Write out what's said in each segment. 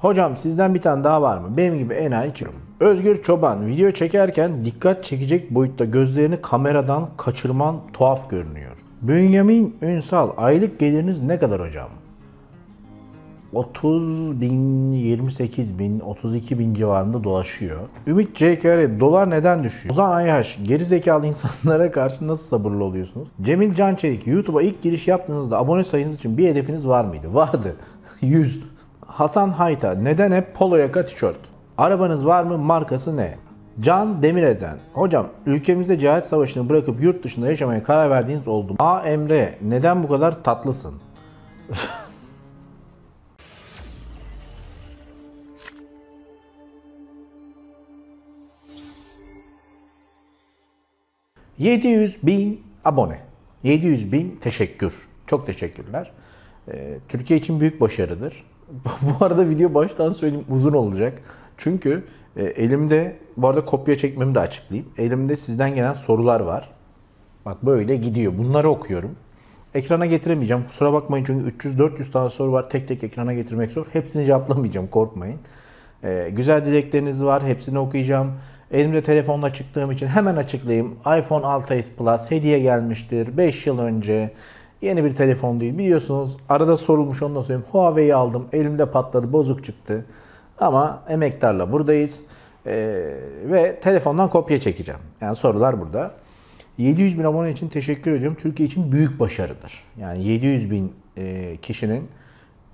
Hocam sizden bir tane daha var mı? Benim gibi enayi çıkıyorum. Özgür Çoban video çekerken dikkat çekecek boyutta gözlerini kameradan kaçırman tuhaf görünüyor. Bünyamin Ünsal aylık geliriniz ne kadar hocam? 30 bin, 28 bin, 32 bin civarında dolaşıyor. Ümit CKR dolar neden düşüyor? Ozan Ayhaş gerizekalı insanlara karşı nasıl sabırlı oluyorsunuz? Cemil Can Çelik YouTube'a ilk giriş yaptığınızda abone sayınız için bir hedefiniz var mıydı? Vardı. 100. Hasan Hayta neden hep polo yaka tişört? Arabanız var mı? Markası ne? Can Demirezen. Hocam ülkemizde cehalet savaşını bırakıp yurt dışında yaşamaya karar verdiğiniz oldu mu? A. Emre neden bu kadar tatlısın? ...700 bin abone. 700 bin teşekkür. Çok teşekkürler. Ee, Türkiye için büyük başarıdır. bu arada video baştan söyleyeyim uzun olacak. Çünkü e, elimde, bu arada kopya çekmemi de açıklayayım. Elimde sizden gelen sorular var. Bak böyle gidiyor. Bunları okuyorum. Ekrana getiremeyeceğim. Kusura bakmayın çünkü 300-400 tane soru var. Tek tek ekrana getirmek zor. Hepsini cevaplamayacağım korkmayın. E, güzel dilekleriniz var. Hepsini okuyacağım. Elimde telefonla çıktığım için hemen açıklayayım. iPhone 6s Plus hediye gelmiştir. 5 yıl önce Yeni bir telefon değil. Biliyorsunuz arada sorulmuş ondan sonra Huawei'yi aldım. Elimde patladı. Bozuk çıktı. Ama emektarla buradayız. Ee, ve telefondan kopya çekeceğim. Yani sorular burada. 700 bin abone için teşekkür ediyorum. Türkiye için büyük başarıdır. Yani 700 bin e, kişinin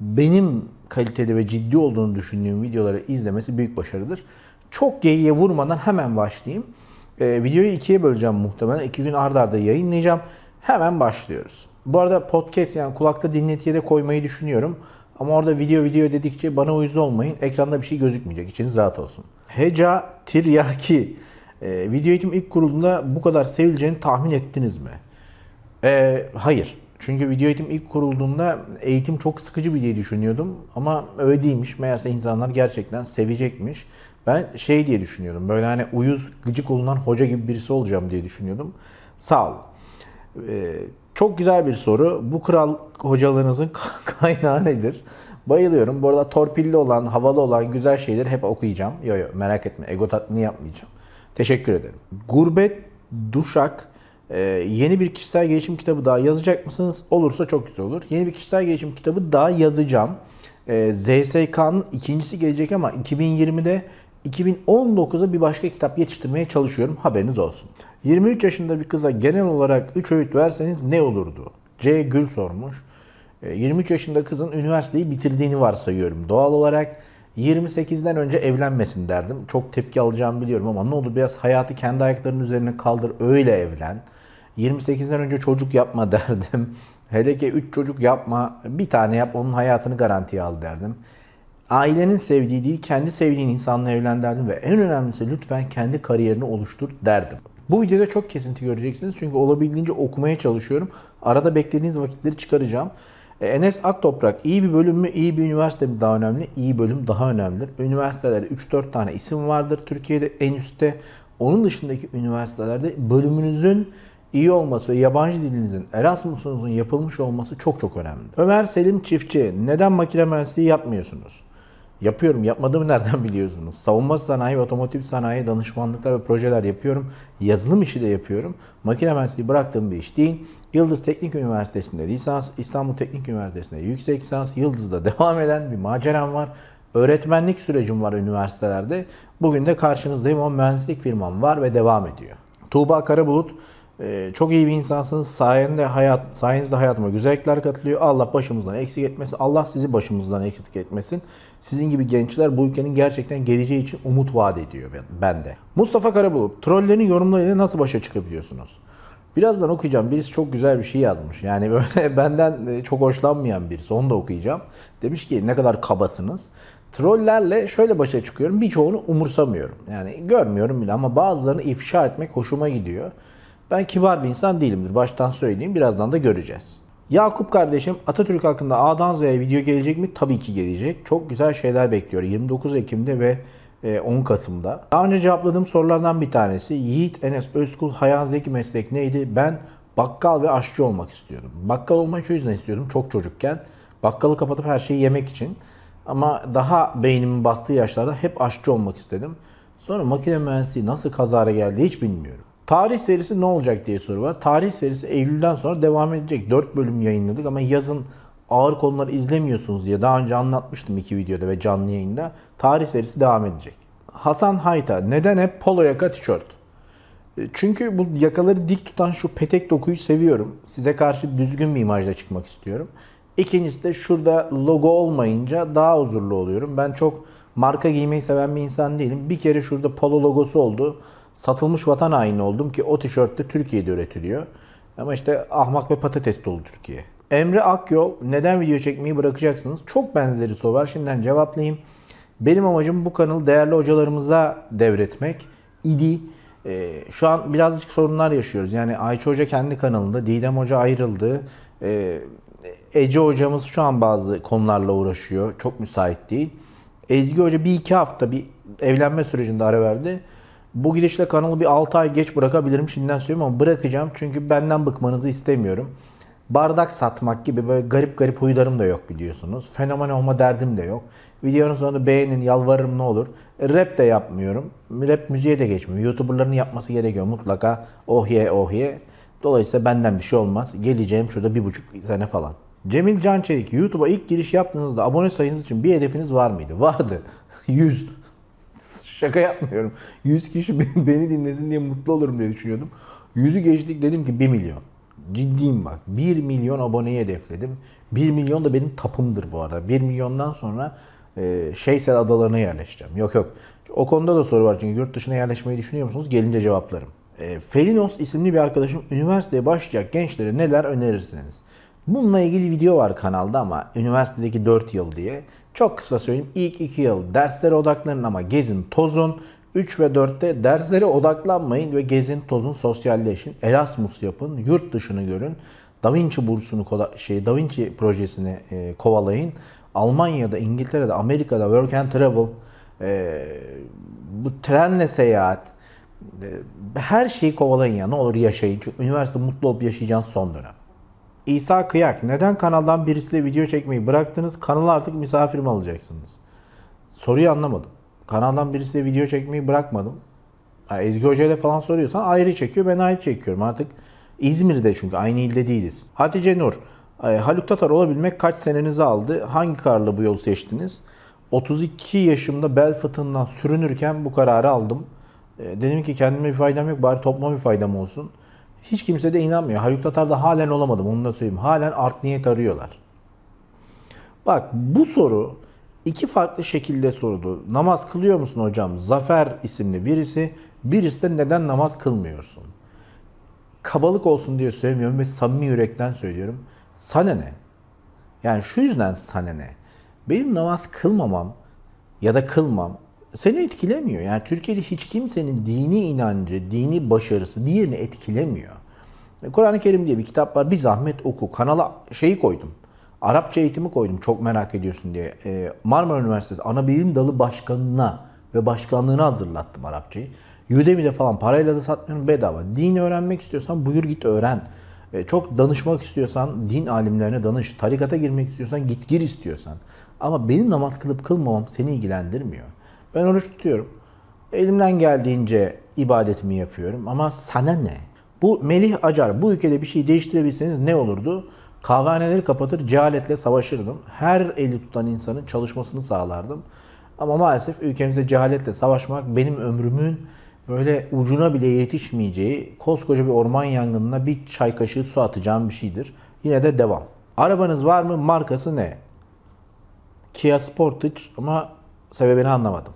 benim kaliteli ve ciddi olduğunu düşündüğüm videoları izlemesi büyük başarıdır. Çok geyiğe vurmadan hemen başlayayım. E, videoyu ikiye böleceğim muhtemelen. İki gün ardarda arda yayınlayacağım. Hemen başlıyoruz. Bu arada podcast yani kulakta dinletiye de koymayı düşünüyorum. Ama orada video video dedikçe bana uyuz olmayın. Ekranda bir şey gözükmeyecek. İçiniz rahat olsun. Heca Tiryaki. Ee, video eğitim ilk kurulduğunda bu kadar sevileceğini tahmin ettiniz mi? Ee, hayır. Çünkü video eğitim ilk kurulduğunda eğitim çok sıkıcı bir diye düşünüyordum. Ama öyle değilmiş. Meğerse insanlar gerçekten sevecekmiş. Ben şey diye düşünüyordum. Böyle hani uyuz, gıcık olunan hoca gibi birisi olacağım diye düşünüyordum. Sağ ol. Ee, çok güzel bir soru. Bu kral hocalarınızın kaynağı nedir? Bayılıyorum. Bu arada torpilli olan, havalı olan güzel şeyleri hep okuyacağım. Yo yo merak etme. Ego tatmini yapmayacağım. Teşekkür ederim. Gurbet Duşak ee, yeni bir kişisel gelişim kitabı daha yazacak mısınız? Olursa çok güzel olur. Yeni bir kişisel gelişim kitabı daha yazacağım. Ee, ZSK'nın ikincisi gelecek ama 2020'de 2019'a bir başka kitap yetiştirmeye çalışıyorum. Haberiniz olsun. 23 yaşında bir kıza genel olarak 3 öğüt verseniz ne olurdu? C. Gül sormuş. 23 e, yaşında kızın üniversiteyi bitirdiğini varsayıyorum. Doğal olarak 28'den önce evlenmesin derdim. Çok tepki alacağımı biliyorum ama ne olur biraz hayatı kendi ayaklarının üzerine kaldır öyle evlen. 28'den önce çocuk yapma derdim. Hele ki 3 çocuk yapma, bir tane yap onun hayatını garantiye al derdim. Ailenin sevdiği değil kendi sevdiğin insanla evlen derdim ve en önemlisi lütfen kendi kariyerini oluştur derdim. Bu videoda çok kesinti göreceksiniz çünkü olabildiğince okumaya çalışıyorum. Arada beklediğiniz vakitleri çıkaracağım. E, Enes Aktoprak iyi bir bölüm mü, iyi bir üniversite mi daha önemli? İyi bölüm daha önemlidir. Üniversitelerde 3-4 tane isim vardır Türkiye'de en üstte. Onun dışındaki üniversitelerde bölümünüzün iyi olması ve yabancı dilinizin Erasmus'unuzun yapılmış olması çok çok önemli. Ömer Selim Çiftçi, neden makine mühendisliği yapmıyorsunuz? Yapıyorum. Yapmadığımı nereden biliyorsunuz? Savunma sanayi, otomotiv sanayi, danışmanlıklar ve projeler yapıyorum. Yazılım işi de yapıyorum. Makine mühendisliği bıraktığım bir iş değil. Yıldız Teknik Üniversitesi'nde lisans, İstanbul Teknik Üniversitesi'nde yüksek lisans, Yıldız'da devam eden bir maceram var. Öğretmenlik sürecim var üniversitelerde. Bugün de karşınızdayım ama mühendislik firmam var ve devam ediyor. Tuğba Karabulut ee, çok iyi bir insansınız. Sayende hayat, sayenizde hayatıma güzellikler katılıyor. Allah başımızdan eksik etmesin. Allah sizi başımızdan eksik etmesin. Sizin gibi gençler bu ülkenin gerçekten geleceği için umut vaat ediyor bende. Mustafa Karabulut, trollerin yorumlarıyla nasıl başa çıkabiliyorsunuz? Birazdan okuyacağım. Birisi çok güzel bir şey yazmış. Yani böyle benden e, çok hoşlanmayan birisi. Onu da okuyacağım. Demiş ki ne kadar kabasınız. Trollerle şöyle başa çıkıyorum. Birçoğunu umursamıyorum. Yani görmüyorum bile ama bazılarını ifşa etmek hoşuma gidiyor. Ben kibar bir insan değilimdir. Baştan söyleyeyim. Birazdan da göreceğiz. Yakup kardeşim Atatürk hakkında A'dan Z'ye video gelecek mi? Tabii ki gelecek. Çok güzel şeyler bekliyor. 29 Ekim'de ve 10 e, Kasım'da. Daha önce cevapladığım sorulardan bir tanesi. Yiğit Enes Özkul hayalinizdeki meslek neydi? Ben bakkal ve aşçı olmak istiyordum. Bakkal olmayı şu yüzden istiyordum çok çocukken. Bakkalı kapatıp her şeyi yemek için. Ama daha beynimin bastığı yaşlarda hep aşçı olmak istedim. Sonra makine mühendisliği nasıl kazara geldi hiç bilmiyorum. Tarih serisi ne olacak diye soru var. Tarih serisi Eylül'den sonra devam edecek. 4 bölüm yayınladık ama yazın ağır konuları izlemiyorsunuz diye daha önce anlatmıştım iki videoda ve canlı yayında. Tarih serisi devam edecek. Hasan Hayta neden hep polo yaka tişört? E, çünkü bu yakaları dik tutan şu petek dokuyu seviyorum. Size karşı düzgün bir imajla çıkmak istiyorum. İkincisi de şurada logo olmayınca daha huzurlu oluyorum. Ben çok marka giymeyi seven bir insan değilim. Bir kere şurada polo logosu oldu satılmış vatan haini oldum ki o tişört de Türkiye'de üretiliyor. Ama işte ahmak ve patates dolu Türkiye. Emre Akyol neden video çekmeyi bırakacaksınız? Çok benzeri soru var. Şimdiden cevaplayayım. Benim amacım bu kanalı değerli hocalarımıza devretmek idi. Ee, şu an birazcık sorunlar yaşıyoruz. Yani Ayça Hoca kendi kanalında, Didem Hoca ayrıldı. Ee, Ece hocamız şu an bazı konularla uğraşıyor. Çok müsait değil. Ezgi Hoca bir iki hafta bir evlenme sürecinde ara verdi. Bu gidişle kanalı bir 6 ay geç bırakabilirim şimdiden söylüyorum ama bırakacağım. Çünkü benden bıkmanızı istemiyorum. Bardak satmak gibi böyle garip garip huylarım da yok biliyorsunuz. Fenomen olma derdim de yok. Videonun sonunda beğenin, yalvarırım ne olur. Rap de yapmıyorum. Rap müziğe de geçmiyor. Youtuberların yapması gerekiyor mutlaka. Oh ye oh ye. Dolayısıyla benden bir şey olmaz. Geleceğim şurada bir buçuk sene falan. Cemil Can Çelik, YouTube'a ilk giriş yaptığınızda abone sayınız için bir hedefiniz var mıydı? Vardı. 100. Şaka yapmıyorum. 100 kişi beni dinlesin diye mutlu olurum diye düşünüyordum. 100'ü geçtik dedim ki 1 milyon. Ciddiyim bak. 1 milyon aboneyi hedefledim. 1 milyon da benim tapımdır bu arada. 1 milyondan sonra e, şeysel adalarına yerleşeceğim. Yok yok. O konuda da soru var çünkü yurt dışına yerleşmeyi düşünüyor musunuz? Gelince cevaplarım. E, Felinos isimli bir arkadaşım üniversiteye başlayacak gençlere neler önerirsiniz? Bununla ilgili video var kanalda ama üniversitedeki 4 yıl diye. Çok kısa söyleyeyim. İlk 2 yıl derslere odaklanın ama gezin, tozun. 3 ve 4'te derslere odaklanmayın ve gezin, tozun, sosyalleşin. Erasmus yapın, yurt dışını görün. Da Vinci bursunu şey Da Vinci projesini e, kovalayın. Almanya'da, İngiltere'de, Amerika'da work and travel, e, bu trenle seyahat, e, her şeyi kovalayın ya ne olur yaşayın. Çünkü üniversite mutlu olup yaşayacağın son dönem. İsa Kıyak neden kanaldan birisiyle video çekmeyi bıraktınız? Kanala artık misafir mi alacaksınız? Soruyu anlamadım. Kanaldan birisiyle video çekmeyi bırakmadım. Ha, Ezgi Hoca ile falan soruyorsan ayrı çekiyor ben ayrı çekiyorum artık. İzmir'de çünkü aynı ilde değiliz. Hatice Nur, e, Haluk Tatar olabilmek kaç senenizi aldı? Hangi kararla bu yolu seçtiniz? 32 yaşımda bel fıtığından sürünürken bu kararı aldım. E, dedim ki kendime bir faydam yok bari topluma bir faydam olsun. Hiç kimse de inanmıyor. Haluk Tatar'da halen olamadım onu da söyleyeyim. Halen art niyet arıyorlar. Bak bu soru iki farklı şekilde soruldu. Namaz kılıyor musun hocam? Zafer isimli birisi. Birisi de neden namaz kılmıyorsun? Kabalık olsun diye söylemiyorum ve samimi yürekten söylüyorum. Sana ne? Yani şu yüzden sana ne? Benim namaz kılmamam ya da kılmam seni etkilemiyor. Yani Türkiye'de hiç kimsenin dini inancı, dini başarısı diğerini etkilemiyor. E, Kur'an-ı Kerim diye bir kitap var. Bir zahmet oku. Kanala şeyi koydum. Arapça eğitimi koydum çok merak ediyorsun diye. E, Marmara Üniversitesi ana bilim dalı başkanına ve başkanlığını hazırlattım Arapçayı. Udemy'de falan parayla da satmıyorum bedava. dini öğrenmek istiyorsan buyur git öğren. E, çok danışmak istiyorsan din alimlerine danış. Tarikata girmek istiyorsan git gir istiyorsan. Ama benim namaz kılıp kılmamam seni ilgilendirmiyor. Ben oruç tutuyorum. Elimden geldiğince ibadetimi yapıyorum ama sana ne? Bu Melih Acar bu ülkede bir şey değiştirebilseniz ne olurdu? Kahvehaneleri kapatır, cehaletle savaşırdım. Her eli tutan insanın çalışmasını sağlardım. Ama maalesef ülkemizde cehaletle savaşmak benim ömrümün böyle ucuna bile yetişmeyeceği koskoca bir orman yangınına bir çay kaşığı su atacağım bir şeydir. Yine de devam. Arabanız var mı? Markası ne? Kia Sportage ama sebebini anlamadım.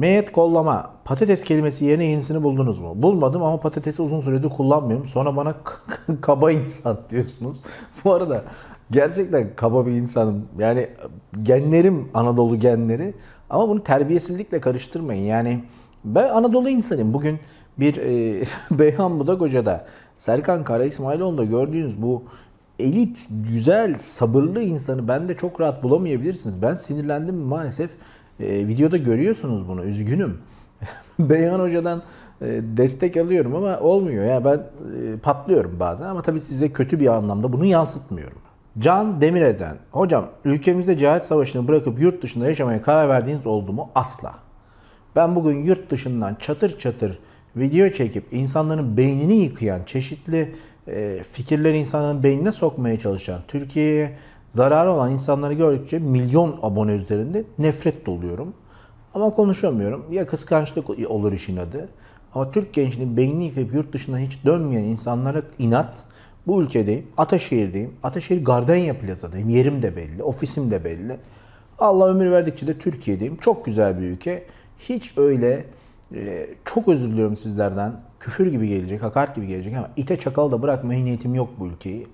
Meyet kollama. Patates kelimesi yerine yenisini buldunuz mu? Bulmadım ama patatesi uzun süredir kullanmıyorum. Sonra bana kaba insan diyorsunuz. Bu arada gerçekten kaba bir insanım. Yani genlerim Anadolu genleri. Ama bunu terbiyesizlikle karıştırmayın. Yani ben Anadolu insanım. Bugün bir e, Beyhan Budakoca'da Serkan Kara İsmailoğlu'nda gördüğünüz bu elit, güzel, sabırlı insanı ben de çok rahat bulamayabilirsiniz. Ben sinirlendim maalesef e, videoda görüyorsunuz bunu. Üzgünüm. Beyhan Hoca'dan e, destek alıyorum ama olmuyor. Yani ben e, patlıyorum bazen ama tabii size kötü bir anlamda bunu yansıtmıyorum. Can Demirezen, hocam ülkemizde cehalet savaşını bırakıp yurt dışında yaşamaya karar verdiğiniz oldu mu? Asla. Ben bugün yurt dışından çatır çatır video çekip insanların beynini yıkayan çeşitli e, fikirleri insanların beynine sokmaya çalışan, Türkiye'ye zararı olan insanları gördükçe milyon abone üzerinde nefret doluyorum. Ama konuşamıyorum. Ya kıskançlık olur işin adı. Ama Türk gençliğinin beynini yıkayıp yurt dışına hiç dönmeyen insanlara inat. Bu ülkedeyim. Ataşehir'deyim. Ataşehir Gardenya Plaza'dayım. Yerim de belli. Ofisim de belli. Allah ömür verdikçe de Türkiye'deyim. Çok güzel bir ülke. Hiç öyle e, çok özür diliyorum sizlerden. Küfür gibi gelecek, hakaret gibi gelecek ama ite çakal da bırakmaya niyetim yok bu ülkeyi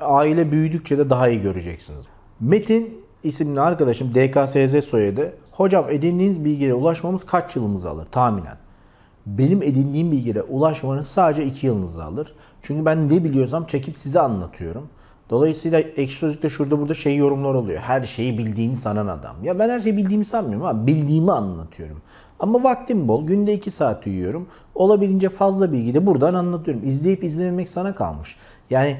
aile büyüdükçe de daha iyi göreceksiniz. Metin isimli arkadaşım DKSZ soyadı. Hocam edindiğiniz bilgiye ulaşmamız kaç yılımızı alır tahminen? Benim edindiğim bilgiye ulaşmanız sadece 2 yılınızı alır. Çünkü ben ne biliyorsam çekip size anlatıyorum. Dolayısıyla ekşi sözlükte şurada burada şey yorumlar oluyor. Her şeyi bildiğini sanan adam. Ya ben her şeyi bildiğimi sanmıyorum ama bildiğimi anlatıyorum. Ama vaktim bol. Günde 2 saat uyuyorum. Olabildiğince fazla bilgi de buradan anlatıyorum. İzleyip izlememek sana kalmış. Yani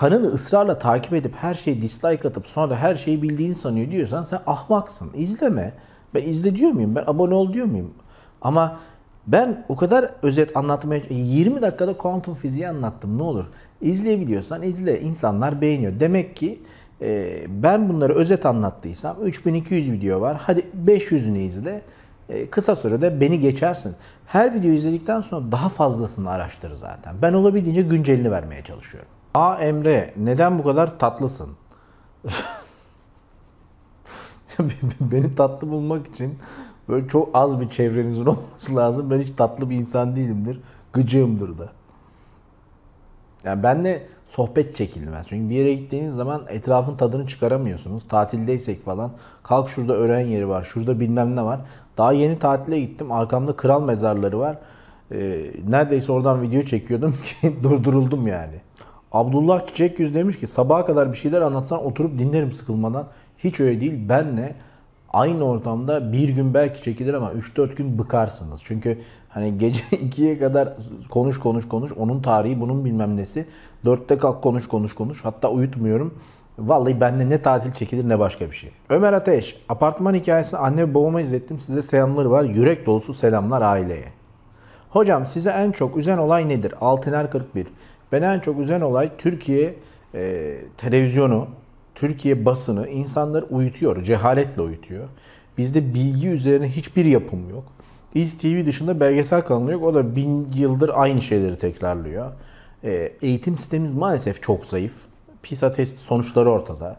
Kanını ısrarla takip edip her şeyi dislike atıp sonra her şeyi bildiğini sanıyor diyorsan sen ahmaksın. İzleme. Ben izle diyor muyum? Ben abone ol diyor muyum? Ama ben o kadar özet anlatmaya 20 e, dakikada kuantum fiziği anlattım. Ne olur izleyebiliyorsan izle. İnsanlar beğeniyor. Demek ki e, ben bunları özet anlattıysam 3200 video var. Hadi 500'ünü izle. E, kısa sürede beni geçersin. Her video izledikten sonra daha fazlasını araştır zaten. Ben olabildiğince güncelini vermeye çalışıyorum. A Emre neden bu kadar tatlısın? Beni tatlı bulmak için böyle çok az bir çevrenizin olması lazım. Ben hiç tatlı bir insan değilimdir. Gıcığımdır da. Yani benle sohbet çekilmez. Çünkü bir yere gittiğiniz zaman etrafın tadını çıkaramıyorsunuz. Tatildeysek falan. Kalk şurada öğren yeri var. Şurada bilmem ne var. Daha yeni tatile gittim. Arkamda kral mezarları var. Ee, neredeyse oradan video çekiyordum ki durduruldum yani. Abdullah Çiçek Yüz demiş ki sabaha kadar bir şeyler anlatsan oturup dinlerim sıkılmadan. Hiç öyle değil. Benle aynı ortamda bir gün belki çekilir ama 3-4 gün bıkarsınız. Çünkü hani gece 2'ye kadar konuş konuş konuş onun tarihi bunun bilmem nesi. 4'te kalk konuş konuş konuş hatta uyutmuyorum. Vallahi bende ne tatil çekilir ne başka bir şey. Ömer Ateş, apartman hikayesini anne ve babama izlettim. Size selamları var. Yürek dolusu selamlar aileye. Hocam size en çok üzen olay nedir? Altiner 41. Ben en çok üzen olay Türkiye e, televizyonu, Türkiye basını insanları uyutuyor, cehaletle uyutuyor. Bizde bilgi üzerine hiçbir yapım yok. İz TV dışında belgesel kanalı yok. O da bin yıldır aynı şeyleri tekrarlıyor. E, eğitim sistemimiz maalesef çok zayıf. PISA testi sonuçları ortada.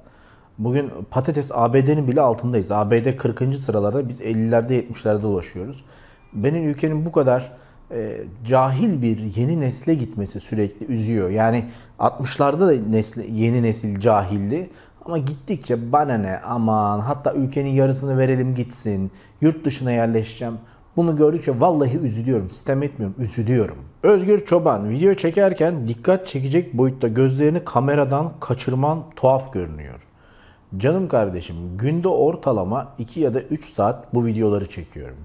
Bugün patates ABD'nin bile altındayız. ABD 40. sıralarda biz 50'lerde 70'lerde ulaşıyoruz. Benim ülkenin bu kadar e, cahil bir yeni nesle gitmesi sürekli üzüyor. Yani 60'larda da nesle, yeni nesil cahildi. Ama gittikçe bana ne aman hatta ülkenin yarısını verelim gitsin. Yurt dışına yerleşeceğim. Bunu gördükçe vallahi üzülüyorum. Sistem etmiyorum. Üzülüyorum. Özgür Çoban video çekerken dikkat çekecek boyutta gözlerini kameradan kaçırman tuhaf görünüyor. Canım kardeşim günde ortalama 2 ya da 3 saat bu videoları çekiyorum.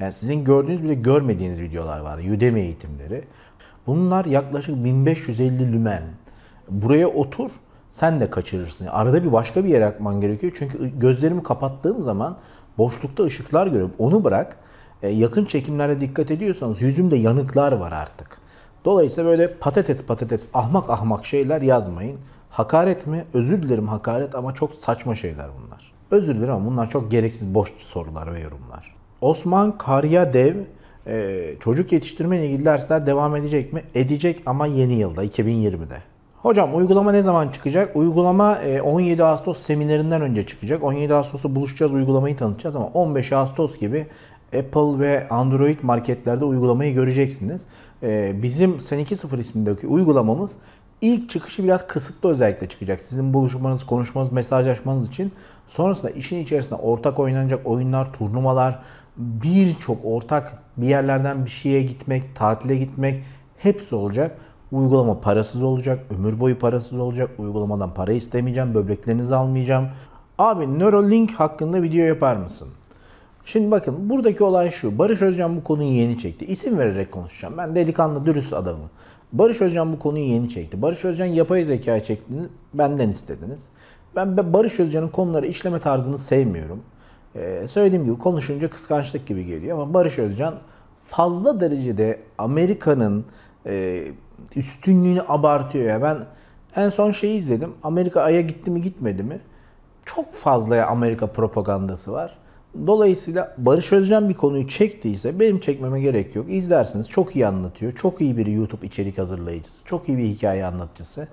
Yani sizin gördüğünüz bile görmediğiniz videolar var. Udemy eğitimleri. Bunlar yaklaşık 1550 lümen. Buraya otur sen de kaçırırsın. Arada bir başka bir yere akman gerekiyor. Çünkü gözlerimi kapattığım zaman boşlukta ışıklar görüyorum. Onu bırak. E, yakın çekimlere dikkat ediyorsanız yüzümde yanıklar var artık. Dolayısıyla böyle patates patates ahmak ahmak şeyler yazmayın. Hakaret mi? Özür dilerim hakaret ama çok saçma şeyler bunlar. Özür dilerim ama bunlar çok gereksiz boş sorular ve yorumlar. Osman Karya Dev e, çocuk yetiştirme ile ilgili dersler devam edecek mi? Edecek ama yeni yılda 2020'de. Hocam uygulama ne zaman çıkacak? Uygulama 17 e, Ağustos seminerinden önce çıkacak. 17 Ağustos'ta buluşacağız, uygulamayı tanıtacağız ama 15 Ağustos gibi Apple ve Android marketlerde uygulamayı göreceksiniz. E, bizim Sen 2.0 ismindeki uygulamamız ilk çıkışı biraz kısıtlı özellikle çıkacak. Sizin buluşmanız, konuşmanız, mesajlaşmanız için. Sonrasında işin içerisinde ortak oynanacak oyunlar, turnuvalar, birçok ortak bir yerlerden bir şeye gitmek, tatile gitmek hepsi olacak. Uygulama parasız olacak, ömür boyu parasız olacak. Uygulamadan para istemeyeceğim, böbreklerinizi almayacağım. Abi Neuralink hakkında video yapar mısın? Şimdi bakın buradaki olay şu. Barış Özcan bu konuyu yeni çekti. İsim vererek konuşacağım. Ben delikanlı, dürüst adamım. Barış Özcan bu konuyu yeni çekti. Barış Özcan yapay zeka çektiğini benden istediniz. Ben Barış Özcan'ın konuları işleme tarzını sevmiyorum. Ee, söylediğim gibi konuşunca kıskançlık gibi geliyor ama Barış Özcan fazla derecede Amerika'nın e, üstünlüğünü abartıyor ya. Ben en son şeyi izledim. Amerika Ay'a gitti mi gitmedi mi? Çok fazla ya Amerika propagandası var. Dolayısıyla Barış Özcan bir konuyu çektiyse benim çekmeme gerek yok. İzlersiniz çok iyi anlatıyor. Çok iyi bir YouTube içerik hazırlayıcısı. Çok iyi bir hikaye anlatıcısı.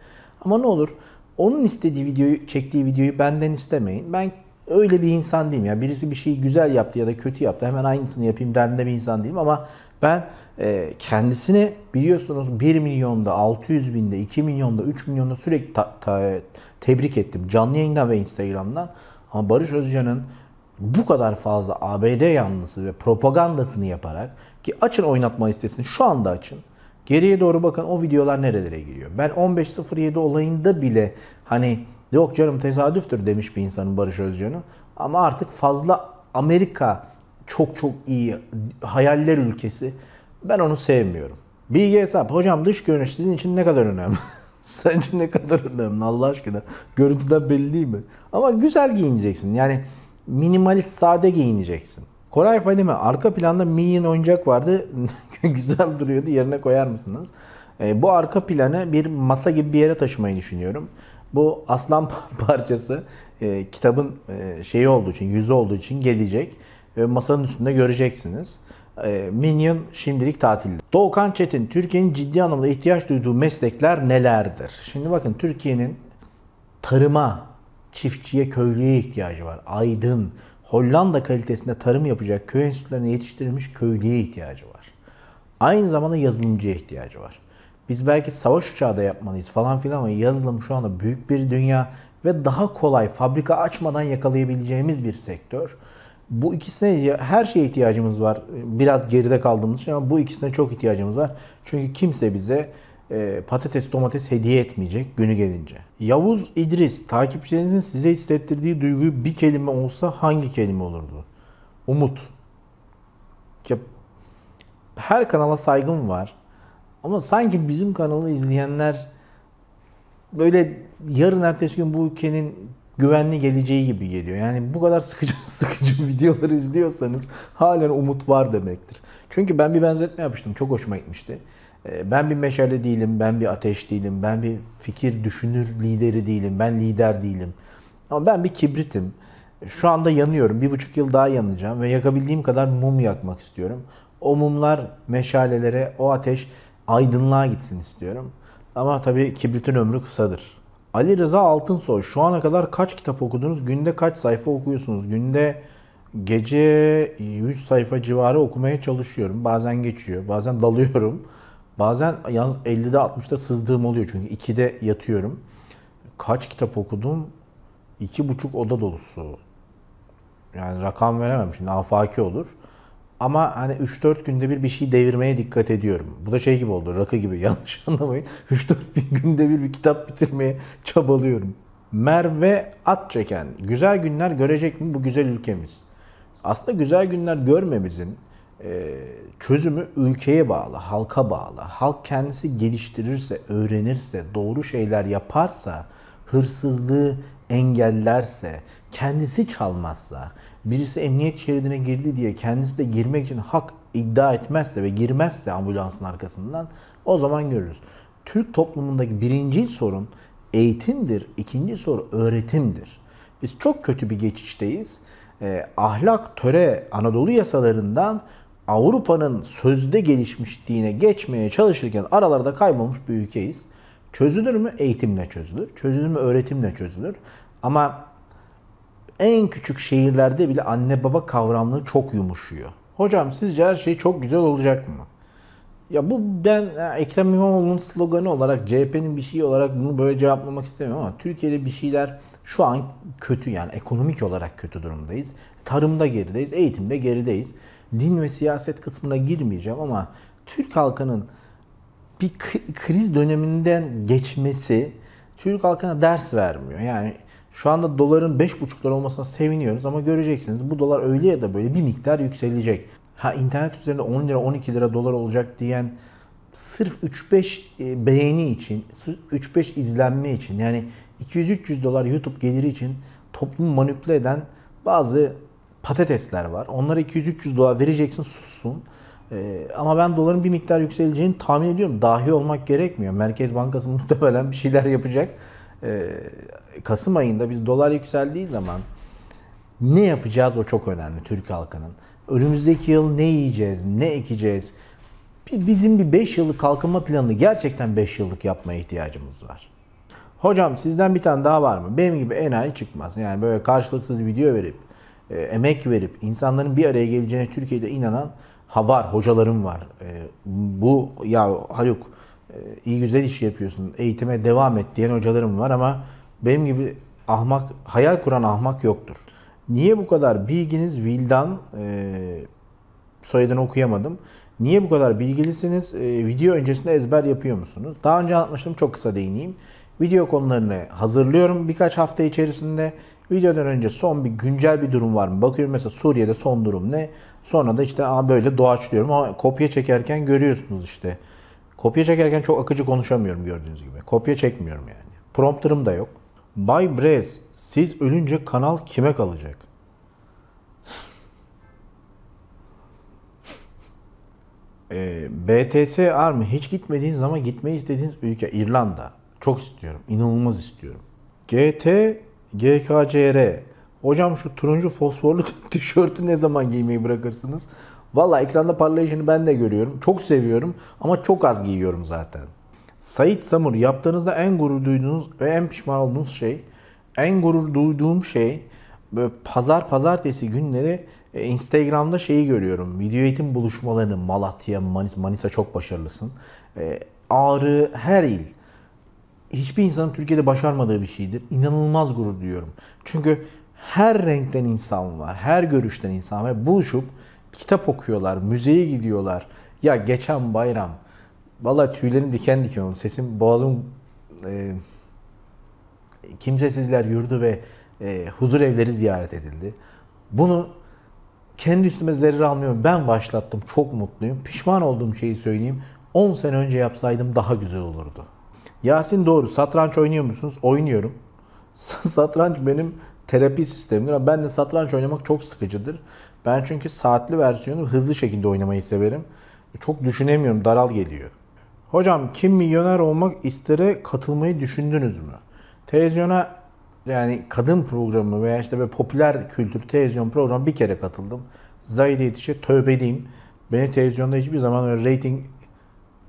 Ama ne olur onun istediği videoyu, çektiği videoyu benden istemeyin. Ben öyle bir insan değilim. Yani birisi bir şeyi güzel yaptı ya da kötü yaptı hemen aynısını yapayım derdinde bir insan değilim ama ben e, kendisini biliyorsunuz 1 milyonda, 600 binde, 2 milyonda, 3 milyonda sürekli ta- ta- tebrik ettim. Canlı yayından ve Instagram'dan. Ama Barış Özcan'ın bu kadar fazla ABD yanlısı ve propagandasını yaparak ki açın oynatma listesini şu anda açın. Geriye doğru bakın o videolar nerelere giriyor. Ben 15.07 olayında bile hani Yok canım tesadüftür demiş bir insanın Barış Özcan'ı. Ama artık fazla Amerika çok çok iyi hayaller ülkesi. Ben onu sevmiyorum. Bilgi hesap. Hocam dış görünüş sizin için ne kadar önemli? Sence ne kadar önemli Allah aşkına? Görüntüden belli değil mi? Ama güzel giyineceksin. Yani minimalist sade giyineceksin. Koray Fadime arka planda minyon oyuncak vardı. güzel duruyordu. Yerine koyar mısınız? E, bu arka planı bir masa gibi bir yere taşımayı düşünüyorum. Bu aslan parçası e, kitabın e, şeyi olduğu için, yüzü olduğu için gelecek. ve masanın üstünde göreceksiniz. E, Minion şimdilik tatilde. Doğukan Çetin, Türkiye'nin ciddi anlamda ihtiyaç duyduğu meslekler nelerdir? Şimdi bakın Türkiye'nin tarıma, çiftçiye, köylüye ihtiyacı var. Aydın, Hollanda kalitesinde tarım yapacak köy enstitülerine yetiştirilmiş köylüye ihtiyacı var. Aynı zamanda yazılımcıya ihtiyacı var. Biz belki savaş uçağı da yapmalıyız falan filan ama yazılım şu anda büyük bir dünya ve daha kolay fabrika açmadan yakalayabileceğimiz bir sektör. Bu ikisine her şeye ihtiyacımız var. Biraz geride kaldığımız için ama bu ikisine çok ihtiyacımız var. Çünkü kimse bize e, patates domates hediye etmeyecek günü gelince. Yavuz İdris takipçilerinizin size hissettirdiği duyguyu bir kelime olsa hangi kelime olurdu? Umut. Ya, her kanala saygım var. Ama sanki bizim kanalı izleyenler böyle yarın ertesi gün bu ülkenin güvenli geleceği gibi geliyor. Yani bu kadar sıkıcı sıkıcı videoları izliyorsanız halen umut var demektir. Çünkü ben bir benzetme yapmıştım. Çok hoşuma gitmişti. Ee, ben bir meşale değilim, ben bir ateş değilim, ben bir fikir düşünür lideri değilim, ben lider değilim. Ama ben bir kibritim. Şu anda yanıyorum. Bir buçuk yıl daha yanacağım ve yakabildiğim kadar mum yakmak istiyorum. O mumlar meşalelere, o ateş aydınlığa gitsin istiyorum. Ama tabii kibritin ömrü kısadır. Ali Rıza Altınsoy şu ana kadar kaç kitap okudunuz? Günde kaç sayfa okuyorsunuz? Günde gece 100 sayfa civarı okumaya çalışıyorum. Bazen geçiyor, bazen dalıyorum. Bazen yalnız 50'de 60'da sızdığım oluyor çünkü 2'de yatıyorum. Kaç kitap okudum? 2,5 oda dolusu. Yani rakam veremem şimdi afaki olur. Ama hani 3-4 günde bir bir şey devirmeye dikkat ediyorum. Bu da şey gibi oldu, rakı gibi yanlış anlamayın. 3-4 bin günde bir bir kitap bitirmeye çabalıyorum. Merve at çeken. güzel günler görecek mi bu güzel ülkemiz? Aslında güzel günler görmemizin e, çözümü ülkeye bağlı, halka bağlı. Halk kendisi geliştirirse, öğrenirse, doğru şeyler yaparsa, hırsızlığı engellerse, kendisi çalmazsa, birisi emniyet şeridine girdi diye kendisi de girmek için hak iddia etmezse ve girmezse ambulansın arkasından o zaman görürüz. Türk toplumundaki birinci sorun eğitimdir, ikinci soru öğretimdir. Biz çok kötü bir geçişteyiz. E, ahlak, töre, Anadolu yasalarından Avrupa'nın sözde gelişmiş gelişmişliğine geçmeye çalışırken aralarda kaybolmuş bir ülkeyiz. Çözülür mü? Eğitimle çözülür. Çözülür mü? Öğretimle çözülür. Ama en küçük şehirlerde bile anne baba kavramları çok yumuşuyor. Hocam sizce her şey çok güzel olacak mı? Ya bu ben e, Ekrem İmamoğlu'nun sloganı olarak CHP'nin bir şeyi olarak bunu böyle cevaplamak istemiyorum ama Türkiye'de bir şeyler şu an kötü yani ekonomik olarak kötü durumdayız. Tarımda gerideyiz, eğitimde gerideyiz. Din ve siyaset kısmına girmeyeceğim ama Türk halkının bir kriz döneminden geçmesi Türk halkına ders vermiyor. Yani şu anda doların 5,5 lira olmasına seviniyoruz ama göreceksiniz bu dolar öyle ya da böyle bir miktar yükselecek. Ha internet üzerinde 10 lira 12 lira dolar olacak diyen sırf 3-5 e, beğeni için, 3-5 izlenme için yani 200-300 dolar YouTube geliri için toplumu manipüle eden bazı patatesler var. Onlara 200-300 dolar vereceksin sussun. Ee, ama ben doların bir miktar yükseleceğini tahmin ediyorum. Dahi olmak gerekmiyor. Merkez Bankası muhtemelen bir şeyler yapacak. Ee, Kasım ayında biz dolar yükseldiği zaman ne yapacağız o çok önemli Türk halkının. Önümüzdeki yıl ne yiyeceğiz, ne ekeceğiz? Bizim bir 5 yıllık kalkınma planını gerçekten 5 yıllık yapmaya ihtiyacımız var. Hocam sizden bir tane daha var mı? Benim gibi enayi çıkmaz. Yani böyle karşılıksız video verip, e, emek verip, insanların bir araya geleceğine Türkiye'de inanan ha var, hocalarım var. E, bu ya Haluk e, iyi güzel iş yapıyorsun, eğitime devam et diyen hocalarım var ama benim gibi ahmak, hayal kuran ahmak yoktur. Niye bu kadar bilginiz Vildan, e, soyadını okuyamadım. Niye bu kadar bilgilisiniz? E, video öncesinde ezber yapıyor musunuz? Daha önce anlatmıştım çok kısa değineyim. Video konularını hazırlıyorum birkaç hafta içerisinde. Videodan önce son bir güncel bir durum var mı? Bakıyorum mesela Suriye'de son durum ne? Sonra da işte aa böyle doğaçlıyorum ama kopya çekerken görüyorsunuz işte. Kopya çekerken çok akıcı konuşamıyorum gördüğünüz gibi. Kopya çekmiyorum yani. Prompterım da yok. Bay Brez siz ölünce kanal kime kalacak? e, ee, BTS Army hiç gitmediğiniz zaman gitmeyi istediğiniz ülke İrlanda. Çok istiyorum. inanılmaz istiyorum. GT GKCR Hocam şu turuncu fosforlu tişörtü ne zaman giymeyi bırakırsınız? Valla ekranda parlayışını ben de görüyorum. Çok seviyorum ama çok az giyiyorum zaten. Said Samur yaptığınızda en gurur duyduğunuz ve en pişman olduğunuz şey, en gurur duyduğum şey pazar pazartesi günleri e, Instagram'da şeyi görüyorum. Video eğitim buluşmalarını Malatya, Manisa, Manisa çok başarılısın. E, ağrı, her il. Hiçbir insanın Türkiye'de başarmadığı bir şeydir. İnanılmaz gurur duyuyorum. Çünkü her renkten insan var, her görüşten insan var. Buluşup kitap okuyorlar, müzeye gidiyorlar. Ya geçen bayram Valla tüylerim diken diken oldu. Sesim, boğazım e, kimsesizler yurdu ve e, huzur evleri ziyaret edildi. Bunu kendi üstüme zerre almıyorum. Ben başlattım. Çok mutluyum. Pişman olduğum şeyi söyleyeyim. 10 sene önce yapsaydım daha güzel olurdu. Yasin doğru. Satranç oynuyor musunuz? Oynuyorum. satranç benim terapi sistemimdir ben de satranç oynamak çok sıkıcıdır. Ben çünkü saatli versiyonu hızlı şekilde oynamayı severim. Çok düşünemiyorum. Daral geliyor. Hocam kim milyoner olmak istere katılmayı düşündünüz mü? Televizyona yani kadın programı veya işte böyle popüler kültür televizyon programı bir kere katıldım. Zahide Yetiş'e tövbe edeyim. Beni televizyonda hiçbir zaman öyle rating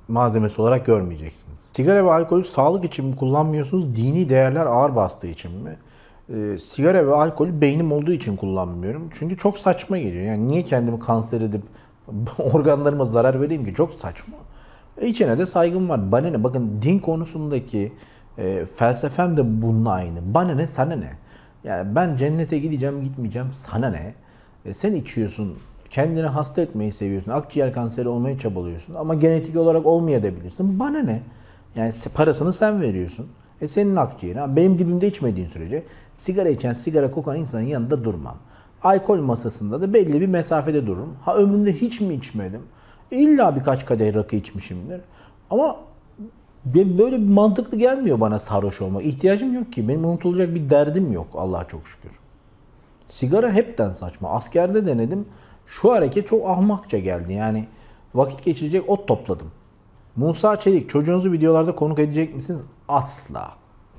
malzemesi olarak görmeyeceksiniz. Sigara ve alkolü sağlık için mi kullanmıyorsunuz? Dini değerler ağır bastığı için mi? E, sigara ve alkolü beynim olduğu için kullanmıyorum. Çünkü çok saçma geliyor. Yani niye kendimi kanser edip organlarıma zarar vereyim ki? Çok saçma. İçine de saygım var. Bana ne? Bakın din konusundaki e, felsefem de bununla aynı. Bana ne? Sana ne? Yani ben cennete gideceğim, gitmeyeceğim. Sana ne? E, sen içiyorsun. Kendini hasta etmeyi seviyorsun. Akciğer kanseri olmayı çabalıyorsun. Ama genetik olarak olmayabilirsin. Bana ne? Yani parasını sen veriyorsun. E senin akciğerin. Benim dibimde içmediğin sürece sigara içen, sigara kokan insanın yanında durmam. Alkol masasında da belli bir mesafede dururum. Ha ömrümde hiç mi içmedim? E, illa birkaç kadeh rakı içmişimdir. Ama böyle bir mantıklı gelmiyor bana sarhoş olmak. İhtiyacım yok ki. Benim unutulacak bir derdim yok Allah'a çok şükür. Sigara hepten saçma. Askerde denedim. Şu hareket çok ahmakça geldi. Yani vakit geçirecek ot topladım. Musa Çelik çocuğunuzu videolarda konuk edecek misiniz? Asla.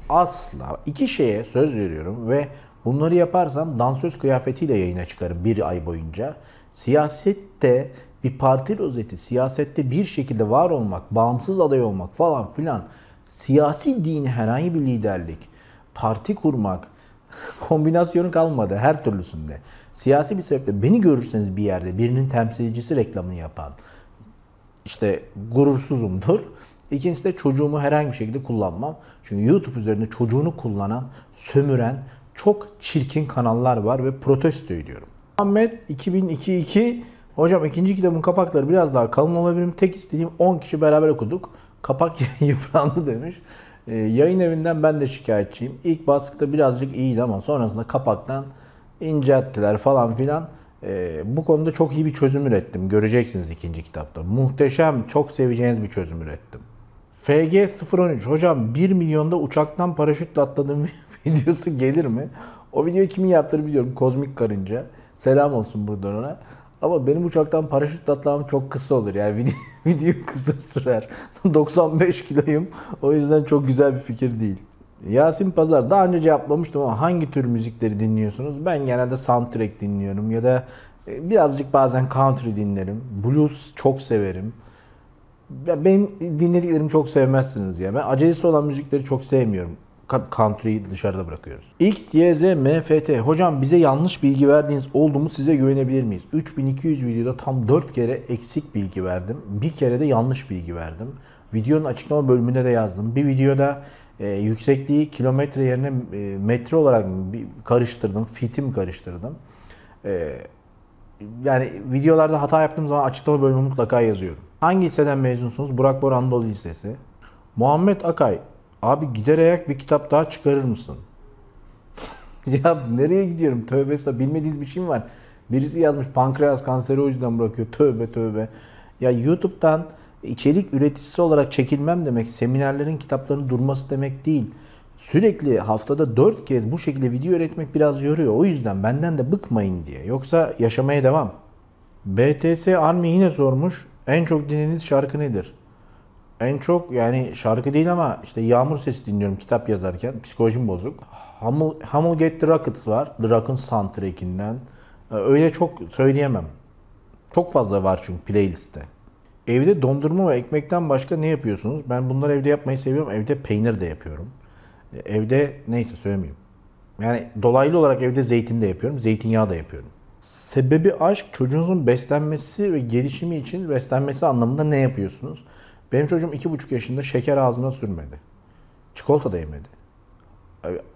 Asla. İki şeye söz veriyorum ve bunları yaparsam dansöz kıyafetiyle yayına çıkarım bir ay boyunca. Siyasette bir parti rozeti, siyasette bir şekilde var olmak, bağımsız aday olmak falan filan, siyasi din herhangi bir liderlik, parti kurmak, kombinasyonu kalmadı her türlüsünde. Siyasi bir sebeple beni görürseniz bir yerde birinin temsilcisi reklamını yapan, işte gurursuzumdur. İkincisi de çocuğumu herhangi bir şekilde kullanmam. Çünkü YouTube üzerinde çocuğunu kullanan, sömüren çok çirkin kanallar var ve protesto ediyorum. Ahmet 2022 Hocam ikinci kitabın kapakları biraz daha kalın olabilir. Tek istediğim 10 kişi beraber okuduk. Kapak yıprandı demiş. Ee, yayın evinden ben de şikayetçiyim. İlk baskıda birazcık iyiydi ama sonrasında kapaktan incelttiler falan filan. Ee, bu konuda çok iyi bir çözüm ürettim. Göreceksiniz ikinci kitapta. Muhteşem, çok seveceğiniz bir çözüm ürettim. FG013 hocam 1 milyonda uçaktan paraşütle atladığım videosu gelir mi? O video kimin yaptığını biliyorum. Kozmik Karınca. Selam olsun buradan ona. Ama benim uçaktan paraşütle atlamam çok kısa olur. Yani video, video kısa sürer. 95 kiloyum. O yüzden çok güzel bir fikir değil. Yasin Pazar daha önce cevaplamıştım ama hangi tür müzikleri dinliyorsunuz? Ben genelde soundtrack dinliyorum ya da e, birazcık bazen country dinlerim. Blues çok severim. Benim dinlediklerimi çok sevmezsiniz ya. Ben acelesi olan müzikleri çok sevmiyorum. Country dışarıda bırakıyoruz. X, Y, Z, M, F, T. Hocam bize yanlış bilgi verdiğiniz oldu mu size güvenebilir miyiz? 3200 videoda tam 4 kere eksik bilgi verdim. Bir kere de yanlış bilgi verdim. Videonun açıklama bölümünde de yazdım. Bir videoda e, yüksekliği kilometre yerine e, metre olarak karıştırdım. Fitim karıştırdım. E, yani videolarda hata yaptığım zaman açıklama bölümü mutlaka yazıyorum. Hangi liseden mezunsunuz? Burak Bora Anadolu Lisesi. Muhammed Akay Abi gider ayak bir kitap daha çıkarır mısın? ya nereye gidiyorum? Tövbe estağfurullah. Bilmediğiniz bir şey mi var? Birisi yazmış pankreas kanseri o yüzden bırakıyor. Tövbe tövbe. Ya YouTube'dan içerik üreticisi olarak çekilmem demek, seminerlerin kitaplarının durması demek değil. Sürekli haftada 4 kez bu şekilde video üretmek biraz yoruyor. O yüzden benden de bıkmayın diye. Yoksa yaşamaya devam. BTS Army yine sormuş. En çok dinlediğiniz şarkı nedir? En çok yani şarkı değil ama işte yağmur sesi dinliyorum kitap yazarken. Psikolojim bozuk. Hamul Hamul Get The Rockets var. The Rock'ın soundtrack'inden. Ee, öyle çok söyleyemem. Çok fazla var çünkü playlistte. Evde dondurma ve ekmekten başka ne yapıyorsunuz? Ben bunları evde yapmayı seviyorum. Evde peynir de yapıyorum. Ee, evde neyse söylemeyeyim. Yani dolaylı olarak evde zeytin de yapıyorum. Zeytinyağı da yapıyorum. Sebebi aşk çocuğunuzun beslenmesi ve gelişimi için beslenmesi anlamında ne yapıyorsunuz? Benim çocuğum iki buçuk yaşında şeker ağzına sürmedi. Çikolata da yemedi.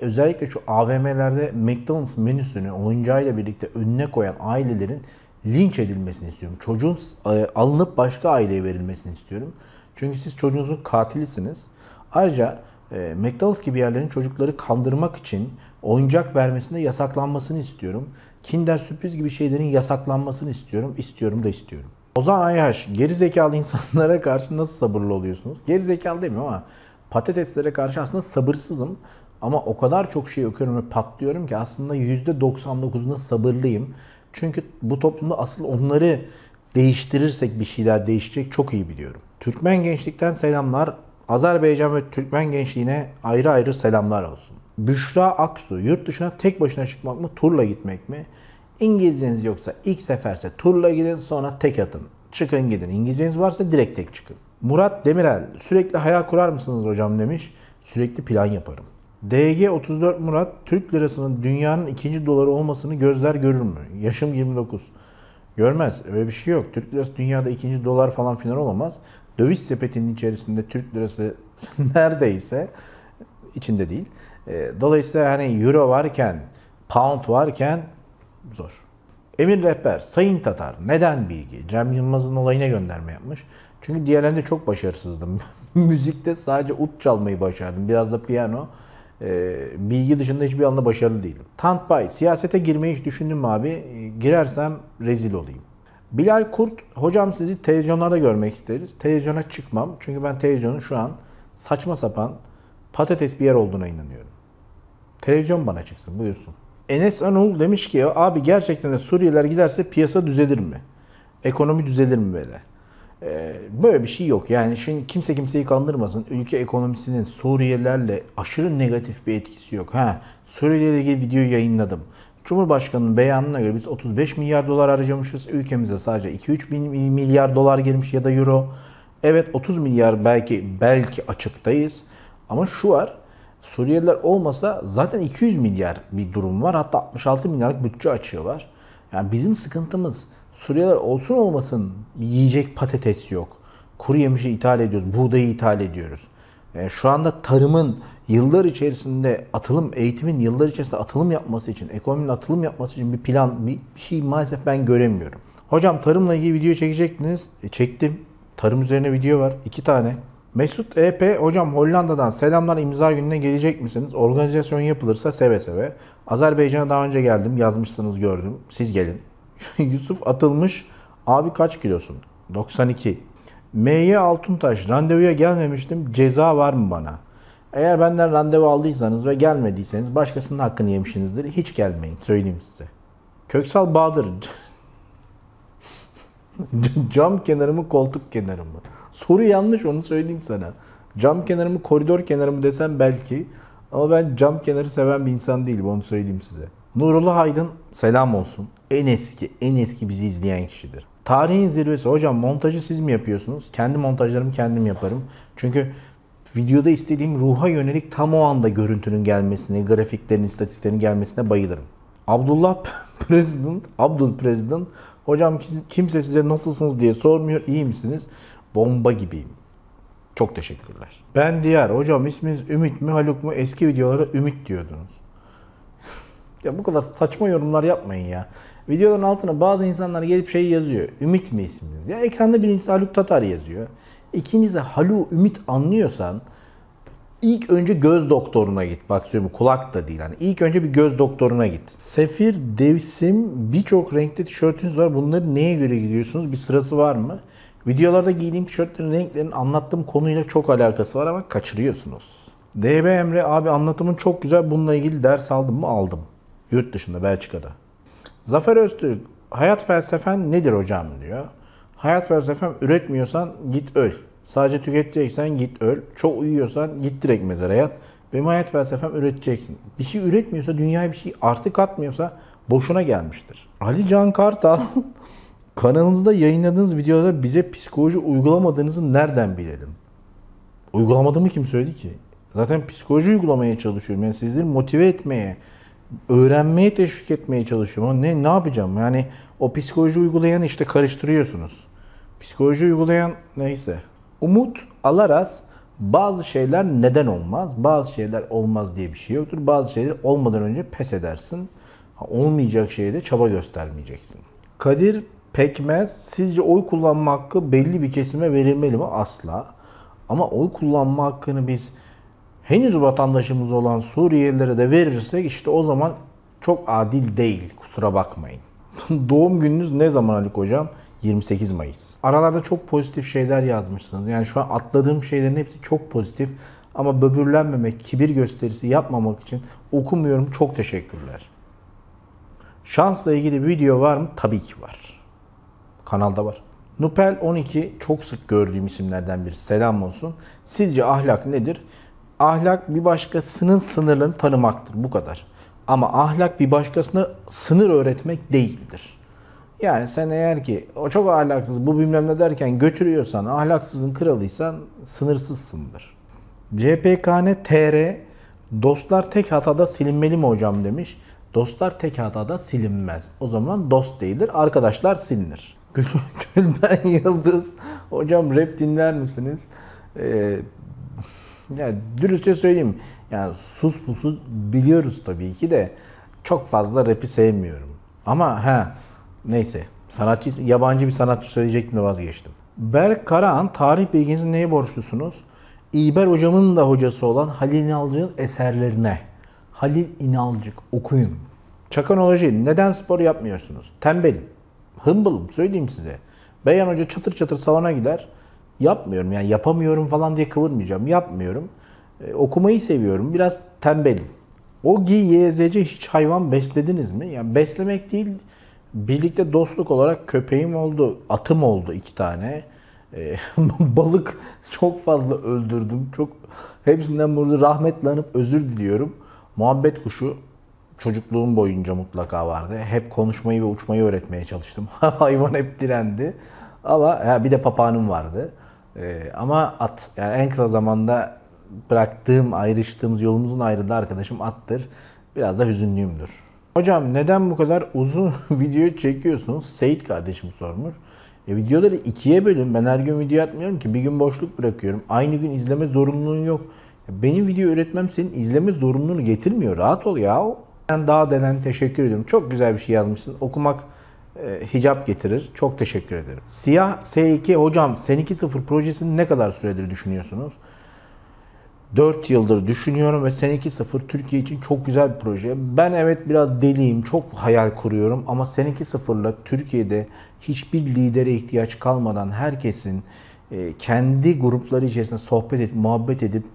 Özellikle şu AVM'lerde McDonald's menüsünü oyuncağıyla birlikte önüne koyan ailelerin linç edilmesini istiyorum. Çocuğun e, alınıp başka aileye verilmesini istiyorum. Çünkü siz çocuğunuzun katilisiniz. Ayrıca e, McDonald's gibi yerlerin çocukları kandırmak için oyuncak vermesinde yasaklanmasını istiyorum. Kinder sürpriz gibi şeylerin yasaklanmasını istiyorum. İstiyorum da istiyorum. Ozan zaman Ayhaş geri zekalı insanlara karşı nasıl sabırlı oluyorsunuz? Geri zekalı demiyorum ama patateslere karşı aslında sabırsızım. Ama o kadar çok şey okuyorum ve patlıyorum ki aslında %99'unda sabırlıyım. Çünkü bu toplumda asıl onları değiştirirsek bir şeyler değişecek çok iyi biliyorum. Türkmen gençlikten selamlar. Azerbaycan ve Türkmen gençliğine ayrı ayrı selamlar olsun. Büşra Aksu, yurt dışına tek başına çıkmak mı, turla gitmek mi? İngilizceniz yoksa ilk seferse turla gidin sonra tek atın. Çıkın gidin. İngilizceniz varsa direkt tek çıkın. Murat Demirel sürekli hayal kurar mısınız hocam demiş. Sürekli plan yaparım. DG34 Murat Türk lirasının dünyanın ikinci doları olmasını gözler görür mü? Yaşım 29. Görmez. Öyle bir şey yok. Türk lirası dünyada ikinci dolar falan filan olamaz. Döviz sepetinin içerisinde Türk lirası neredeyse içinde değil. Ee, dolayısıyla hani euro varken, pound varken zor. Emin Rehber, Sayın Tatar, neden bilgi? Cem Yılmaz'ın olayına gönderme yapmış. Çünkü diğerlerinde çok başarısızdım. Müzikte sadece ut çalmayı başardım. Biraz da piyano. E, bilgi dışında hiçbir anda başarılı değilim. Tantbay, siyasete girmeyi hiç düşündüm abi? Ee, girersem rezil olayım. Bilal Kurt, hocam sizi televizyonlarda görmek isteriz. Televizyona çıkmam. Çünkü ben televizyonun şu an saçma sapan patates bir yer olduğuna inanıyorum. Televizyon bana çıksın buyursun. Enes Anul demiş ki ya, abi gerçekten de Suriyeliler giderse piyasa düzelir mi? Ekonomi düzelir mi böyle? Ee, böyle bir şey yok. Yani şimdi kimse kimseyi kandırmasın. Ülke ekonomisinin Suriyelilerle aşırı negatif bir etkisi yok. Ha, Suriyelilerle ilgili video yayınladım. Cumhurbaşkanının beyanına göre biz 35 milyar dolar harcamışız. Ülkemize sadece 2-3 milyar dolar girmiş ya da euro. Evet 30 milyar belki belki açıktayız. Ama şu var Suriyeliler olmasa zaten 200 milyar bir durum var. Hatta 66 milyarlık bütçe açığı var. Yani bizim sıkıntımız Suriyeliler olsun olmasın yiyecek patates yok. Kuru yemişi ithal ediyoruz, buğdayı ithal ediyoruz. Yani e, şu anda tarımın yıllar içerisinde atılım, eğitimin yıllar içerisinde atılım yapması için, ekonominin atılım yapması için bir plan, bir şey maalesef ben göremiyorum. Hocam tarımla ilgili video çekecektiniz. E, çektim. Tarım üzerine video var. iki tane. Mesut EP hocam Hollanda'dan selamlar imza gününe gelecek misiniz? Organizasyon yapılırsa seve seve. Azerbaycan'a daha önce geldim yazmışsınız gördüm. Siz gelin. Yusuf atılmış. Abi kaç kilosun? 92. M.Y. Altuntaş randevuya gelmemiştim. Ceza var mı bana? Eğer benden randevu aldıysanız ve gelmediyseniz başkasının hakkını yemişsinizdir. Hiç gelmeyin söyleyeyim size. Köksal Bahadır. Cam kenarı mı koltuk kenarı mı? Soru yanlış onu söyleyeyim sana. Cam kenarı mı koridor kenarı mı desem belki. Ama ben cam kenarı seven bir insan değilim onu söyleyeyim size. Nurullah Aydın selam olsun. En eski, en eski bizi izleyen kişidir. Tarihin zirvesi. Hocam montajı siz mi yapıyorsunuz? Kendi montajlarımı kendim yaparım. Çünkü videoda istediğim ruha yönelik tam o anda görüntünün gelmesine, grafiklerin, istatistiklerin gelmesine bayılırım. Abdullah President, Abdul President, hocam kimse size nasılsınız diye sormuyor, İyi misiniz? Bomba gibiyim. Çok teşekkürler. Ben diğer Hocam isminiz Ümit mi Haluk mu? Eski videolarda Ümit diyordunuz. ya bu kadar saçma yorumlar yapmayın ya. Videoların altına bazı insanlar gelip şey yazıyor. Ümit mi isminiz? Ya ekranda birincisi Haluk Tatar yazıyor. İkincisi Halu Ümit anlıyorsan ilk önce göz doktoruna git. Bak söylüyorum kulak da değil. Yani ilk önce bir göz doktoruna git. Sefir, devsim birçok renkte tişörtünüz var. Bunları neye göre gidiyorsunuz? Bir sırası var mı? Videolarda giydiğim tişörtlerin renklerinin anlattığım konuyla çok alakası var ama kaçırıyorsunuz. DB Emre abi anlatımın çok güzel bununla ilgili ders aldım mı aldım. Yurt dışında Belçika'da. Zafer Öztürk hayat felsefen nedir hocam diyor. Hayat felsefen üretmiyorsan git öl. Sadece tüketeceksen git öl. Çok uyuyorsan git direkt mezara yat. Benim hayat felsefem üreteceksin. Bir şey üretmiyorsa, dünyaya bir şey artık atmıyorsa boşuna gelmiştir. Ali Can Kartal Kanalınızda yayınladığınız videolarda bize psikoloji uygulamadığınızı nereden bilelim? Uygulamadığımı kim söyledi ki? Zaten psikoloji uygulamaya çalışıyorum. Yani sizleri motive etmeye, öğrenmeye teşvik etmeye çalışıyorum. Ama ne ne yapacağım? Yani o psikoloji uygulayanı işte karıştırıyorsunuz. Psikoloji uygulayan neyse. Umut alaraz bazı şeyler neden olmaz, bazı şeyler olmaz diye bir şey yoktur. Bazı şeyler olmadan önce pes edersin. Olmayacak şeye çaba göstermeyeceksin. Kadir Pekmez, sizce oy kullanma hakkı belli bir kesime verilmeli mi? Asla. Ama oy kullanma hakkını biz henüz vatandaşımız olan Suriyelilere de verirsek işte o zaman çok adil değil. Kusura bakmayın. Doğum gününüz ne zaman Ali Hocam? 28 Mayıs. Aralarda çok pozitif şeyler yazmışsınız. Yani şu an atladığım şeylerin hepsi çok pozitif. Ama böbürlenmemek, kibir gösterisi yapmamak için okumuyorum. Çok teşekkürler. Şansla ilgili video var mı? Tabii ki var. Kanalda var. Nupel 12 çok sık gördüğüm isimlerden biri. Selam olsun. Sizce ahlak nedir? Ahlak bir başkasının sınırlarını tanımaktır. Bu kadar. Ama ahlak bir başkasına sınır öğretmek değildir. Yani sen eğer ki o çok ahlaksız bu bilmem ne derken götürüyorsan ahlaksızın kralıysan sınırsızsındır. CPKN TR dostlar tek hatada silinmeli mi hocam demiş. Dostlar tek hatada silinmez. O zaman dost değildir. Arkadaşlar silinir. Gülben Yıldız, hocam rap dinler misiniz? Ee, yani dürüstçe söyleyeyim. Yani sus pusu biliyoruz tabii ki de çok fazla rap'i sevmiyorum. Ama he, neyse sanatçı yabancı bir sanatçı söyleyecektim de vazgeçtim. Berk Karahan tarih bilginizin neye borçlusunuz? İber hocamın da hocası olan Halil İnalcık'ın eserlerine. Halil İnalcık okuyun. Çakanoloji neden spor yapmıyorsunuz? Tembelim. Humble'ım söyleyeyim size. Beyan Hoca çatır çatır salona gider. Yapmıyorum yani yapamıyorum falan diye kıvırmayacağım. Yapmıyorum. E, okumayı seviyorum. Biraz tembelim. O G Y GYZC hiç hayvan beslediniz mi? Yani beslemek değil, birlikte dostluk olarak köpeğim oldu, atım oldu iki tane. E, balık çok fazla öldürdüm. Çok hepsinden burada rahmetlanıp özür diliyorum. Muhabbet kuşu çocukluğum boyunca mutlaka vardı. Hep konuşmayı ve uçmayı öğretmeye çalıştım. Hayvan hep direndi. Ama ya bir de papağanım vardı. Ee, ama at yani en kısa zamanda bıraktığım, ayrıştığımız yolumuzun ayrıldığı arkadaşım attır. Biraz da hüzünlüyümdür. Hocam neden bu kadar uzun video çekiyorsunuz? Seyit kardeşim sormuş. E, videoları ikiye bölün. Ben her gün video atmıyorum ki. Bir gün boşluk bırakıyorum. Aynı gün izleme zorunluluğun yok. Benim video üretmem senin izleme zorunluluğunu getirmiyor. Rahat ol ya daha denen teşekkür ediyorum. Çok güzel bir şey yazmışsın. Okumak e, hicap getirir. Çok teşekkür ederim. Siyah S2 hocam Sen 2.0 projesini ne kadar süredir düşünüyorsunuz? 4 yıldır düşünüyorum ve Sen 2.0 Türkiye için çok güzel bir proje. Ben evet biraz deliyim, çok hayal kuruyorum ama Sen 2.0'la Türkiye'de hiçbir lidere ihtiyaç kalmadan herkesin e, kendi grupları içerisinde sohbet edip, muhabbet edip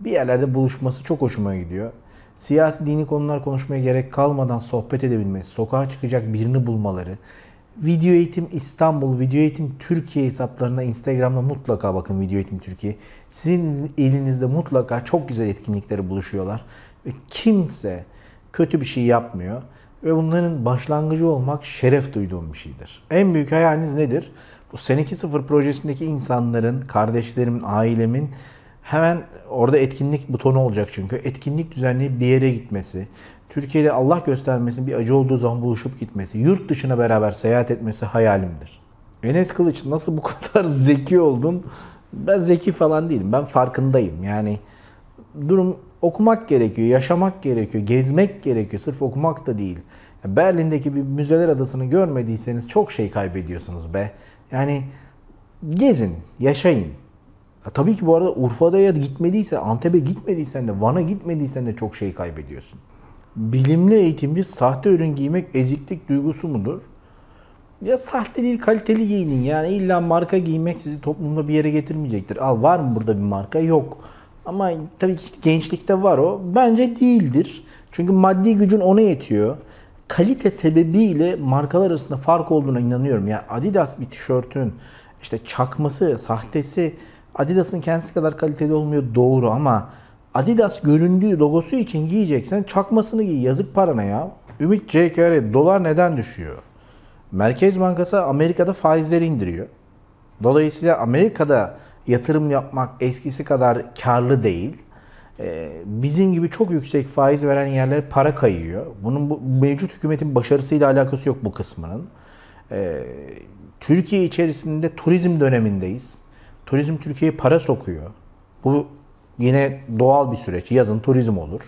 bir yerlerde buluşması çok hoşuma gidiyor siyasi dini konular konuşmaya gerek kalmadan sohbet edebilmesi, sokağa çıkacak birini bulmaları, Video Eğitim İstanbul, Video Eğitim Türkiye hesaplarına Instagram'da mutlaka bakın Video Eğitim Türkiye. Sizin elinizde mutlaka çok güzel etkinlikleri buluşuyorlar. Ve kimse kötü bir şey yapmıyor. Ve bunların başlangıcı olmak şeref duyduğum bir şeydir. En büyük hayaliniz nedir? Bu Seneki Sıfır projesindeki insanların, kardeşlerimin, ailemin hemen orada etkinlik butonu olacak çünkü. Etkinlik düzenleyip bir yere gitmesi, Türkiye'de Allah göstermesin bir acı olduğu zaman buluşup gitmesi, yurt dışına beraber seyahat etmesi hayalimdir. Enes Kılıç nasıl bu kadar zeki oldun? Ben zeki falan değilim. Ben farkındayım. Yani durum okumak gerekiyor, yaşamak gerekiyor, gezmek gerekiyor. Sırf okumak da değil. Berlin'deki bir müzeler adasını görmediyseniz çok şey kaybediyorsunuz be. Yani gezin, yaşayın. Ha, tabii ki bu arada Urfa'da ya gitmediyse, Antep'e gitmediysen de, Van'a gitmediysen de çok şey kaybediyorsun. Bilimli eğitimci sahte ürün giymek eziklik duygusu mudur? Ya sahte değil kaliteli giyinin. Yani illa marka giymek sizi toplumda bir yere getirmeyecektir. Al var mı burada bir marka? Yok. Ama tabii ki işte gençlikte var o. Bence değildir. Çünkü maddi gücün ona yetiyor. Kalite sebebiyle markalar arasında fark olduğuna inanıyorum. Ya yani Adidas bir tişörtün işte çakması, sahtesi Adidas'ın kendisi kadar kaliteli olmuyor doğru ama Adidas göründüğü logosu için giyeceksen çakmasını giy. Yazık parana ya. Ümit JKR dolar neden düşüyor? Merkez Bankası Amerika'da faizleri indiriyor. Dolayısıyla Amerika'da yatırım yapmak eskisi kadar karlı değil. Ee, bizim gibi çok yüksek faiz veren yerlere para kayıyor. Bunun bu, mevcut hükümetin başarısıyla alakası yok bu kısmının. Ee, Türkiye içerisinde turizm dönemindeyiz. Turizm Türkiye'ye para sokuyor. Bu yine doğal bir süreç. Yazın turizm olur.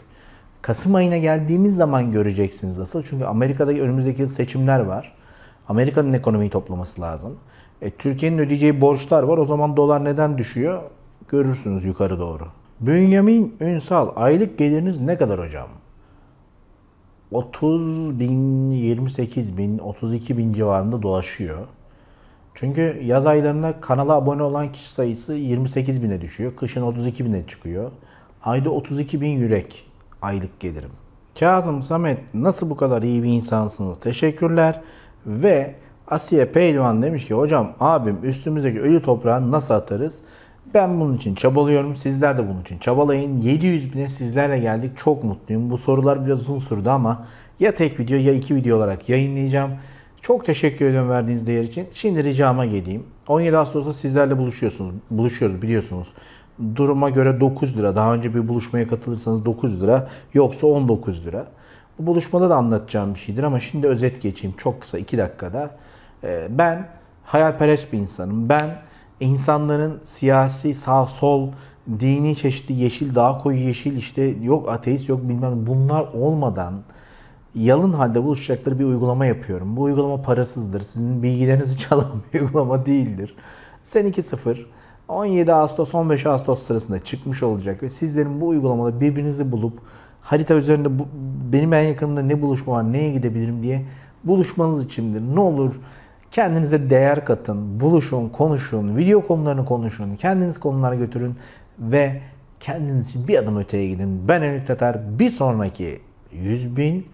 Kasım ayına geldiğimiz zaman göreceksiniz asıl. Çünkü Amerika'da önümüzdeki yıl seçimler var. Amerika'nın ekonomiyi toplaması lazım. E, Türkiye'nin ödeyeceği borçlar var. O zaman dolar neden düşüyor? Görürsünüz yukarı doğru. Bünyamin Ünsal, aylık geliriniz ne kadar hocam? 30 bin, 28 bin, 32 bin civarında dolaşıyor. Çünkü yaz aylarında kanala abone olan kişi sayısı 28 bine düşüyor. Kışın 32 bine çıkıyor. Ayda 32 bin yürek aylık gelirim. Kazım Samet nasıl bu kadar iyi bir insansınız? Teşekkürler. Ve Asiye Pehlivan demiş ki hocam abim üstümüzdeki ölü toprağı nasıl atarız? Ben bunun için çabalıyorum. Sizler de bunun için çabalayın. 700 bine sizlerle geldik. Çok mutluyum. Bu sorular biraz uzun sürdü ama ya tek video ya iki video olarak yayınlayacağım. Çok teşekkür ediyorum verdiğiniz değer için. Şimdi ricama geleyim. 17 Ağustos'ta sizlerle buluşuyorsunuz. Buluşuyoruz biliyorsunuz. Duruma göre 9 lira. Daha önce bir buluşmaya katılırsanız 9 lira. Yoksa 19 lira. Bu buluşmada da anlatacağım bir şeydir ama şimdi özet geçeyim. Çok kısa 2 dakikada. Ee, ben hayalperest bir insanım. Ben insanların siyasi sağ sol dini çeşitli yeşil daha koyu yeşil işte yok ateist yok bilmem bunlar olmadan yalın halde buluşacakları bir uygulama yapıyorum. Bu uygulama parasızdır. Sizin bilgilerinizi çalan bir uygulama değildir. Sen 2.0 17 Ağustos 15 Ağustos sırasında çıkmış olacak ve sizlerin bu uygulamada birbirinizi bulup harita üzerinde bu, benim en yakınımda ne buluşma var, neye gidebilirim diye buluşmanız içindir. Ne olur kendinize değer katın, buluşun, konuşun, video konularını konuşun, kendiniz konulara götürün ve kendiniz için bir adım öteye gidin. Ben Elik Tatar. Bir sonraki 100 bin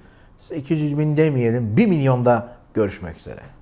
200 bin demeyelim 1 milyonda görüşmek üzere.